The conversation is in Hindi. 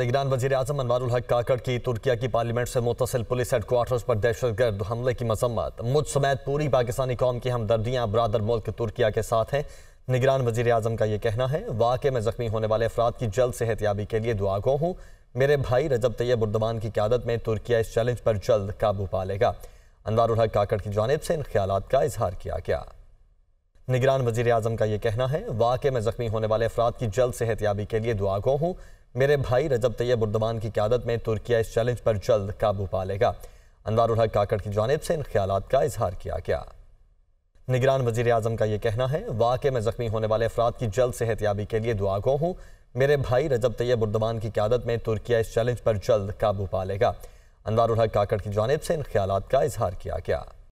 निगरान वजी अजम अनवारुल हक काकड़ की तुर्किया की पार्लियामेंट से मुतसिल पुलिस हेडकोार्टर्स पर दहशतगर्द हमले की मजम्मत मुझ समेत पूरी पाकिस्तानी कौम की हमदर्दियाँ बरदर मुल्क तुर्किया के साथ हैं निगरान वजीर अजम का यह कहना है वाक़ में ज़ख्मी होने वाले अफराद की जल्द सेहत याबी के लिए दुआ गो हूँ मेरे भाई रजब तैयब उर्दबान की क्यादत में तुर्किया इस चैलेंज पर जल्द काबू पा लेगा अनवारुल हक काकड़ की जानब से इन ख्याल का इजहार किया गया निगरान वजीर अजम का यह कहना है वाक़ में ज़ख्मी होने वाले अफराद की जल्द सेहत याबी के लिए दुआ गो हूँ मेरे भाई रजब तैयब उर्दवान की क्यादत में तुर्किया इस चैलेंज पर जल्द काबू पा लेगा अनवारुल हक काकड़ की जानब से इन ख्याल का इजहार किया गया निगरान वजीर अजम का यह कहना है वाक में ज़ख्मी होने वाले अफराद की जल्द सेहतियाबी के लिए दुआ गो हूँ मेरे भाई रजब तैयब उर्दवान की क्यादत में तुर्किया इस चैलेंज पर जल्द काबू पा लेगा अनवारुल हक काकड़ की जानब से इन ख्याल का इजहार किया गया